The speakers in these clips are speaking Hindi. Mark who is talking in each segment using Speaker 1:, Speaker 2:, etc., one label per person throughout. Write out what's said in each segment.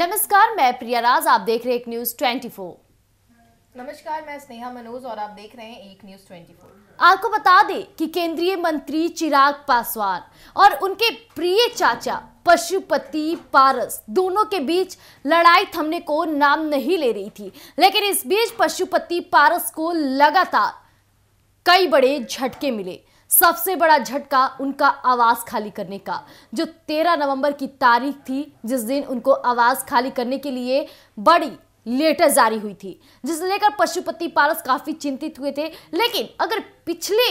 Speaker 1: नमस्कार मैं प्रिया राज आप देख रहे हैं एक न्यूज 24
Speaker 2: नमस्कार मैं स्नेहा मनोज और आप देख रहे हैं एक न्यूज 24
Speaker 1: आपको बता दें कि केंद्रीय मंत्री चिराग पासवान और उनके प्रिय चाचा पशुपति पारस दोनों के बीच लड़ाई थमने को नाम नहीं ले रही थी लेकिन इस बीच पशुपति पारस को लगातार कई बड़े झटके मिले सबसे बड़ा झटका उनका आवाज़ खाली करने का जो 13 नवंबर की तारीख थी जिस दिन उनको आवाज़ खाली करने के लिए बड़ी लेटर जारी हुई थी जिसे लेकर पशुपति पारस काफ़ी चिंतित हुए थे लेकिन अगर पिछले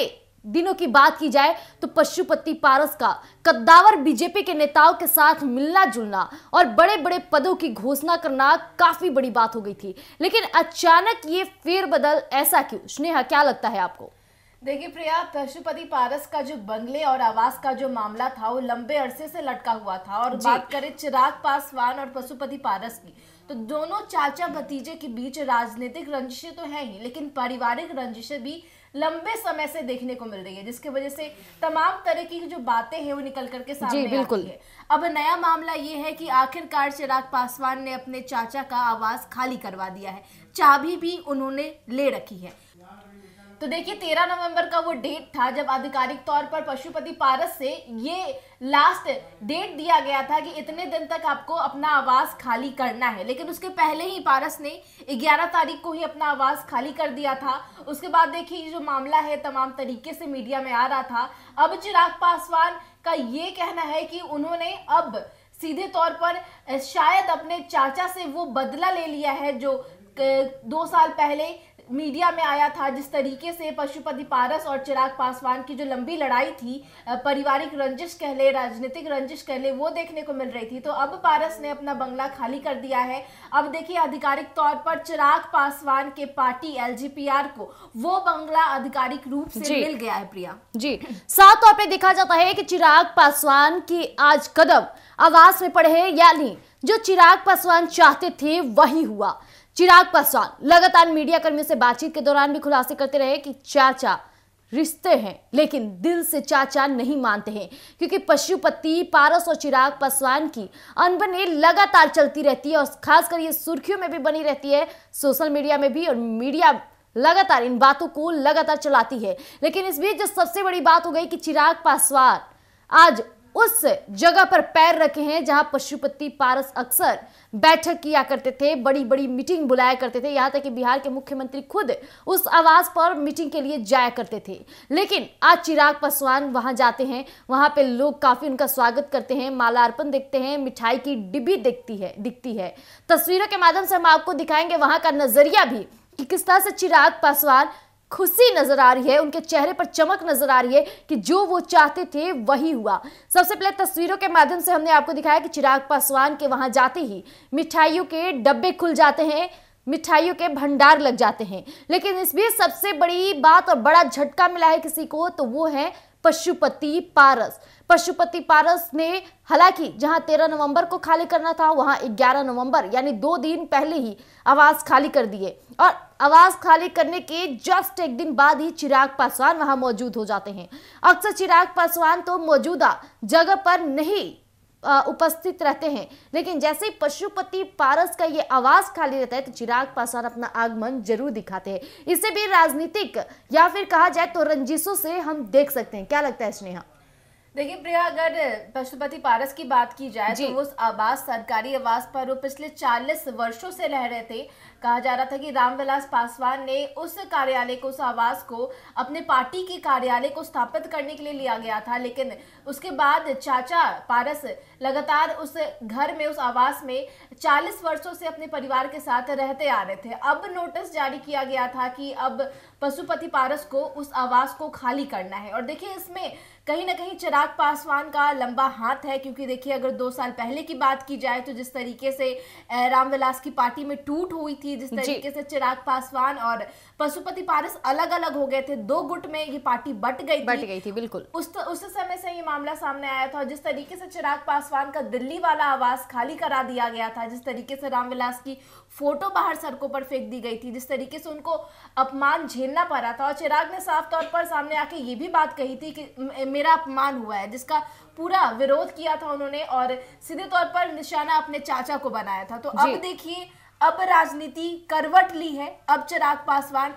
Speaker 1: दिनों की बात की जाए तो पशुपति पारस का कद्दावर बीजेपी के नेताओं के साथ मिलना जुलना और बड़े बड़े पदों की घोषणा करना काफ़ी बड़ी बात हो गई थी लेकिन अचानक ये फेरबदल ऐसा क्यों स्नेहा क्या लगता है आपको
Speaker 2: देखिए प्रिया पशुपति पारस का जो बंगले और आवास का जो मामला था वो लंबे अरसे से लटका हुआ था और बात करें चिराग पासवान और पशुपति पारस की तो दोनों चाचा भतीजे के बीच राजनीतिक रंजिशें तो है ही लेकिन पारिवारिक रंजिशें भी लंबे समय से देखने को मिल रही है जिसकी वजह से तमाम तरह की जो बातें हैं वो निकल करके सामने जी, बिल्कुल है अब नया मामला ये है कि आखिरकार चिराग पासवान ने अपने चाचा का आवास खाली करवा दिया है चाबी भी उन्होंने ले रखी है तो देखिए तेरह नवंबर का वो डेट था जब आधिकारिक तौर पर पशुपति पारस से ये लास्ट डेट दिया गया था कि इतने दिन तक आपको अपना आवास खाली करना है लेकिन उसके पहले ही पारस ने 11 तारीख को ही अपना आवास खाली कर दिया था उसके बाद देखिए जो मामला है तमाम तरीके से मीडिया में आ रहा था अब चिराग पासवान का ये कहना है कि उन्होंने अब सीधे तौर पर शायद अपने चाचा से वो बदला ले लिया है जो दो साल पहले मीडिया में आया था जिस तरीके से पशुपति पारस और चिराग पासवान की जो लंबी लड़ाई थी पारिवारिक रंजिश कह ले राजनीतिक रंजिश कह ले वो देखने को मिल रही थी तो अब पारस ने अपना बंगला खाली कर दिया है अब देखिए आधिकारिक तौर पर चिराग पासवान के पार्टी एल को वो बंगला आधिकारिक रूप से मिल गया है प्रिया
Speaker 1: जी साफ तौर पर देखा जाता है कि चिराग पासवान की आज कदम आवास में पड़े हैं यानी जो चिराग पासवान चाहते थे वही हुआ चिराग पासवान लगातार मीडिया कर्मियों से बातचीत के दौरान भी खुलासे करते रहे कि चाचा रिश्ते हैं लेकिन दिल से चाचा नहीं मानते हैं क्योंकि पशुपति पारस और चिराग पासवान की अनबने लगातार चलती रहती है और खासकर ये सुर्खियों में भी बनी रहती है सोशल मीडिया में भी और मीडिया लगातार इन बातों को लगातार चलाती है लेकिन इस बीच जो सबसे बड़ी बात हो गई कि चिराग पासवान आज उस जगह पर पैर रखे हैं जहां पशुपति पारस अक्सर बैठक किया करते थे बड़ी बड़ी मीटिंग बुलाया करते थे यहां तक कि बिहार के मुख्यमंत्री खुद उस आवास पर मीटिंग के लिए जाया करते थे लेकिन आज चिराग पासवान वहां जाते हैं वहां पे लोग काफी उनका स्वागत करते हैं मालार्पण देखते हैं मिठाई की डिब्बी देखती है दिखती है तस्वीरों के माध्यम से हम आपको दिखाएंगे वहां का नजरिया भी कि किस तरह से चिराग पासवान खुशी नजर आ रही है उनके चेहरे पर चमक नजर आ रही है कि जो वो चाहते थे वही हुआ सबसे पहले तस्वीरों के माध्यम से हमने आपको दिखाया कि चिराग पासवान के वहां जाते ही मिठाइयों के डब्बे खुल जाते हैं मिठाइयों के भंडार लग जाते हैं लेकिन इस बीच सबसे बड़ी बात और बड़ा झटका मिला है किसी को तो वो है पशुपति पारस पशुपति पारस ने हालांकि जहां 13 नवंबर को खाली करना था वहां 11 नवंबर यानी दो दिन पहले ही आवास खाली कर दिए और आवास खाली करने के जस्ट एक दिन बाद ही चिराग पासवान वहां मौजूद हो जाते हैं अक्सर चिराग पासवान तो मौजूदा जगह पर नहीं उपस्थित रहते हैं लेकिन जैसे ही पशुपति पारस का ये आवाज खाली रहता है तो चिराग पासवान अपना आगमन जरूर दिखाते हैं इसे भी राजनीतिक या फिर कहा जाए तो रंजिशों से हम देख सकते हैं क्या लगता है स्नेहा
Speaker 2: देखिए प्रिया अगर पशुपति पारस की बात की जाए तो उस आवास सरकारी आवास पर वो पिछले 40 वर्षों से रह रहे थे कहा जा रहा था कि रामविलास पासवान ने उस कार्यालय को उस आवास को अपने पार्टी के कार्यालय को स्थापित करने के लिए लिया गया था लेकिन उसके बाद चाचा पारस लगातार उस घर में उस आवास में 40 वर्षों से अपने परिवार के साथ रहते आ रहे थे अब नोटिस जारी किया गया था कि अब पशुपति पारस को उस आवास को खाली करना है और देखिए इसमें कहीं ना कहीं चिराग पासवान का लंबा हाथ है क्योंकि देखिए अगर दो साल पहले की बात की जाए तो जिस तरीके से रामविलास की पार्टी में टूट हुई थी जिस तरीके से चिराग पासवान और पशुपति पारस अलग अलग हो गए थे दो गुट में ये पार्टी बट गई बट गई थी बिल्कुल उस तो, उस समय से ये मामला सामने आया था और जिस तरीके से चिराग पासवान का दिल्ली वाला आवास खाली करा दिया गया था जिस तरीके से रामविलास की फोटो बाहर सड़कों पर फेंक दी गई थी जिस तरीके से उनको अपमान झेल झेलना पड़ा था और चिराग ने साफ तौर पर सामने आके ये भी बात कही थी कि मेरा अपमान हुआ है जिसका पूरा विरोध किया था उन्होंने और सीधे तौर पर निशाना अपने चाचा को बनाया था तो अब देखिए अब राजनीति करवट ली है अब चिराग पासवान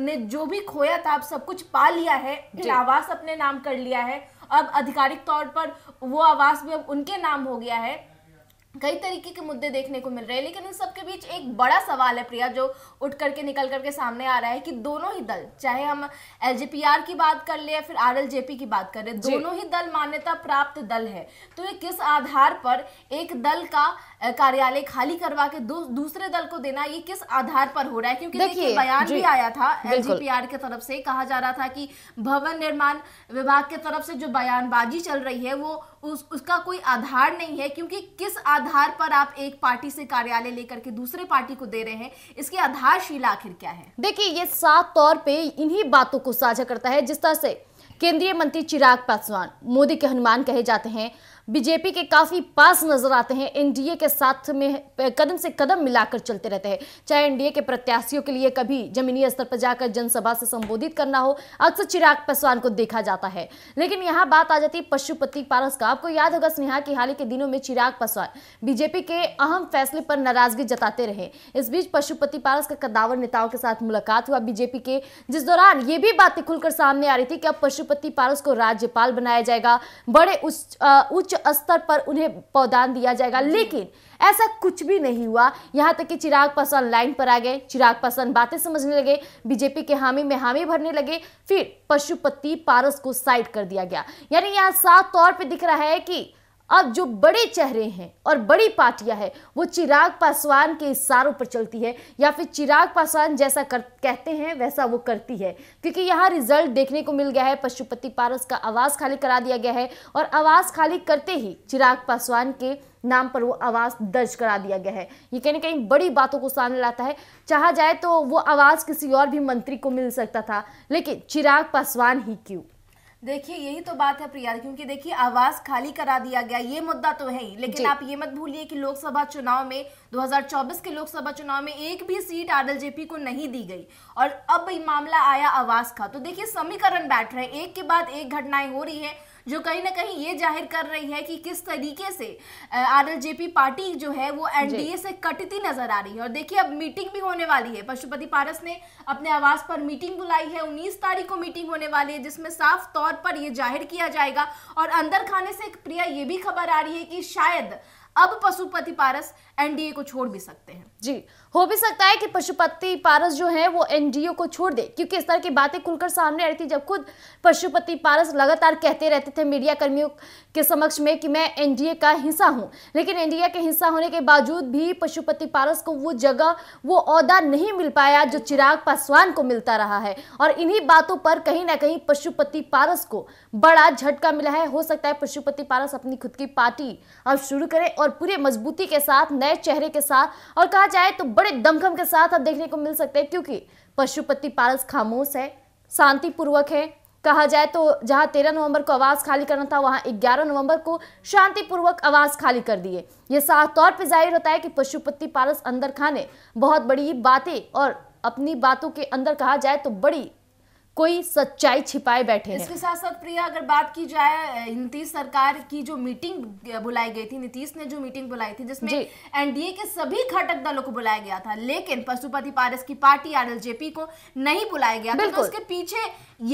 Speaker 2: ने जो भी खोया था अब सब कुछ पा लिया है आवास अपने नाम कर लिया है अब आधिकारिक तौर पर वो आवास भी अब उनके नाम हो गया है कई तरीके के मुद्दे देखने को मिल रहे हैं लेकिन इन सबके बीच एक बड़ा सवाल है प्रिया जो उठ करके निकल करके सामने आ रहा है कि दोनों ही दल चाहे हम एल की बात कर ले या फिर आर की बात कर ले दोनों ही दल मान्यता प्राप्त दल है तो ये किस आधार पर एक दल का कार्यालय खाली करवा के दू, दूसरे दल को देना ये किस आधार पर हो रहा है क्योंकि देखिए बयान भी आया था एल की तरफ से कहा जा रहा था कि भवन निर्माण विभाग के तरफ से जो बयानबाजी चल रही है वो उस उसका कोई आधार नहीं है क्योंकि किस आधार पर आप एक पार्टी से कार्यालय लेकर के दूसरे पार्टी को दे रहे हैं इसकी आधारशिला आखिर क्या है
Speaker 1: देखिए ये साफ तौर पे इन्हीं बातों को साझा करता है जिस तरह से केंद्रीय मंत्री चिराग पासवान मोदी के हनुमान कहे जाते हैं बीजेपी के काफी पास नजर आते हैं एनडीए के साथ में कदम से कदम मिलाकर चलते रहते हैं चाहे एनडीए के प्रत्याशियों के लिए कभी जमीनी स्तर पर जाकर जनसभा से संबोधित करना हो अक्सर चिराग पासवान को देखा जाता है लेकिन यहाँ बात आ जाती है पशुपति पारस का आपको याद होगा स्नेहा की हाल ही के दिनों में चिराग पासवान बीजेपी के अहम फैसले पर नाराजगी जताते रहे इस बीच पशुपति पारस का कदावर नेताओं के साथ मुलाकात हुआ बीजेपी के जिस दौरान ये भी बातें खुलकर सामने आ रही थी कि अब पशुपति पारस को राज्यपाल बनाया जाएगा बड़े उच्च स्तर पर उन्हें पौधान दिया जाएगा लेकिन ऐसा कुछ भी नहीं हुआ यहाँ तक कि चिराग पासवान लाइन पर आ गए चिराग पासवान बातें समझने लगे बीजेपी के हामी में हामी भरने लगे फिर पशुपति पारस को साइड कर दिया गया यानी यहाँ साफ तौर पर दिख रहा है कि अब जो बड़े चेहरे हैं और बड़ी पार्टियां हैं वो चिराग पासवान के इशारों पर चलती है या फिर चिराग पासवान जैसा कर कहते हैं वैसा वो करती है क्योंकि यहाँ रिजल्ट देखने को मिल गया है पशुपति पारस का आवाज़ खाली करा दिया गया है और आवाज़ खाली करते ही चिराग पासवान के नाम पर वो आवाज़ दर्ज करा दिया गया है ये कहीं ना कहीं बड़ी बातों को सामने लाता है चाहा जाए तो वो आवाज़ किसी और भी मंत्री को मिल सकता था लेकिन चिराग पासवान ही क्यों
Speaker 2: देखिए यही तो बात है प्रिया क्योंकि देखिए आवास खाली करा दिया गया ये मुद्दा तो है ही लेकिन आप ये मत भूलिए कि लोकसभा चुनाव में 2024 के लोकसभा चुनाव में एक भी सीट आर को नहीं दी गई और अब मामला आया आवास का तो देखिए समीकरण बैठ रहे हैं एक के बाद एक घटनाएं हो रही है जो कहीं ना कहीं ये जाहिर कर रही है कि किस तरीके से आरएलजेपी पार्टी जो है वो एनडीए से कटती नजर आ रही है और देखिए अब मीटिंग भी होने वाली है पशुपति पारस ने अपने आवास पर मीटिंग बुलाई है उन्नीस तारीख को मीटिंग होने वाली है जिसमें साफ तौर पर यह जाहिर किया जाएगा और अंदर खाने से प्रिया ये भी खबर आ रही है कि शायद अब पशुपति
Speaker 1: पारस एनडीए को छोड़ भी सकते हैं जी हो भी सकता है कि पशुपति पारस जो है वो एनडीए को छोड़ दे क्योंकि इस तरह की बातें खुलकर सामने आ रही थी जब खुद पशुपति पारस लगातार कहते रहते थे मीडिया कर्मियों के समक्ष में कि मैं एनडीए का हिस्सा हूं लेकिन एनडीए के हिस्सा होने के बावजूद भी पशुपति पारस को वो जगह वो अहदा नहीं मिल पाया जो चिराग पासवान को मिलता रहा है और इन्हीं बातों पर कहीं ना कहीं पशुपति पारस को बड़ा झटका मिला है हो सकता है पशुपति पारस अपनी खुद की पार्टी अब शुरू करें और और पूरे मजबूती के साथ नए चेहरे के साथ और कहा जाए तो बड़े दमखम के साथ आप देखने को मिल सकते हैं क्योंकि पशुपति पारस खामोश है शांतिपूर्वक है कहा जाए तो जहां तेरह नवंबर को आवाज़ खाली करना था वहां ग्यारह नवंबर को शांतिपूर्वक आवाज़ खाली कर दिए यह साफ तौर पर जाहिर होता है कि पशुपति पारस अंदर खाने बहुत बड़ी बातें और अपनी बातों के अंदर कहा जाए तो बड़ी कोई सच्चाई छिपाए बैठे हैं इसके
Speaker 2: साथ साथ प्रिया अगर बात की जाए नीतीश सरकार की जो मीटिंग बुलाई गई थी नीतीश ने जो मीटिंग बुलाई थी जिसमें एनडीए के सभी घटक दलों को बुलाया गया था लेकिन पशुपति पारस की पार्टी आर को नहीं बुलाया गया था तो उसके पीछे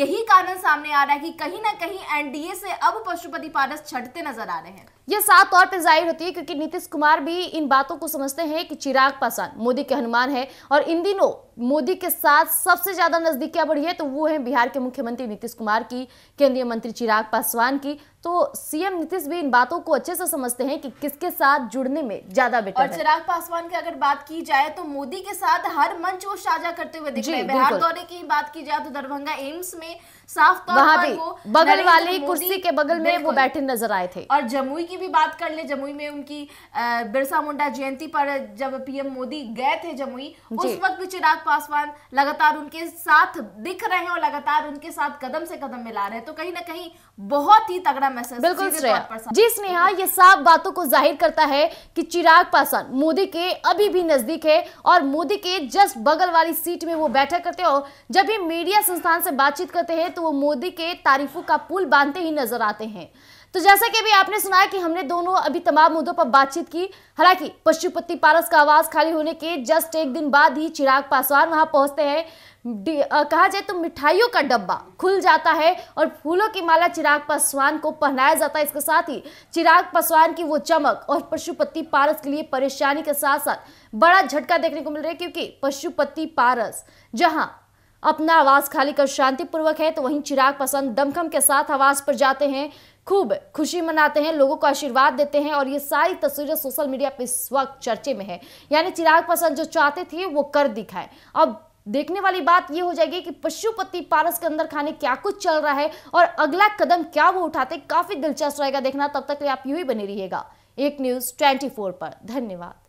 Speaker 2: यही कारण सामने आ रहा है कि कहीं ना कहीं एनडीए से अब पशुपति पारस छटते नजर आ रहे हैं
Speaker 1: ये साफ तौर पर जाहिर होती है क्योंकि नीतीश कुमार भी इन बातों को समझते हैं कि चिराग पासवान मोदी के हनुमान है और इन दिनों मोदी के साथ सबसे ज्यादा नजदीकियां बढ़ी है तो वो है बिहार के मुख्यमंत्री नीतीश कुमार की केंद्रीय मंत्री चिराग पासवान की तो सीएम नीतीश भी इन बातों को अच्छे से समझते हैं कि किसके साथ जुड़ने में ज्यादा बेटर और चिराग
Speaker 2: पासवान की अगर बात की जाए तो मोदी के साथ हर मंच वो साझा करते हुए दिख रहे हैं बिहार दौरे की बात की जाए तो दरभंगा एम्स में साफ तौर पर वो बगल वाले कुर्सी के बगल में वो बैठे नजर आए थे और जमुई की भी बात कर ले जमुई में उनकी बिरसा मुंडा जयंती पर जब पीएम मोदी गए थे जमुई उस वक्त भी चिराग पासवान लगातार उनके साथ दिख रहे हैं और लगातार उनके साथ कदम से कदम मिला रहे हैं तो कहीं ना कहीं
Speaker 1: बहुत ही तगड़ा मैसेज बिल्कुल श्रेया जी स्नेहा ये साफ बातों को जाहिर करता है कि चिराग पासवान मोदी के अभी भी नजदीक है और मोदी के जस्ट बगल वाली सीट में वो बैठा करते और जब भी मीडिया संस्थान से बातचीत करते हैं तो वो मोदी के तारीफों का पुल बांधते ही नजर आते हैं तो जैसा कि अभी आपने सुना कि हमने दोनों अभी तमाम मुद्दों पर बातचीत की हालांकि पशुपति पारस का आवास खाली होने के जस्ट एक दिन बाद ही चिराग पासवान वहां पहुंचते हैं कहा जाए तो मिठाइयों का डब्बा खुल जाता है और फूलों की माला चिराग पासवान को पहनाया जाता है इसके साथ ही चिराग पासवान की वो चमक और पशुपति पारस के लिए परेशानी के साथ साथ बड़ा झटका देखने को मिल रहा है क्योंकि पशुपति पारस जहां अपना आवाज खाली कर शांतिपूर्वक है तो वहीं चिराग पासवान दमखम के साथ आवास पर जाते हैं खूब खुशी मनाते हैं लोगों को आशीर्वाद देते हैं और ये सारी तस्वीरें सोशल मीडिया पर इस वक्त चर्चे में है यानी चिराग पासवान जो चाहते थे वो कर दिखाए अब देखने वाली बात यह हो जाएगी कि पशुपति पारस के अंदर खाने क्या कुछ चल रहा है और अगला कदम क्या वो उठाते काफी दिलचस्प रहेगा देखना तब तक आप यू ही बने रहिएगा एक न्यूज फोर पर धन्यवाद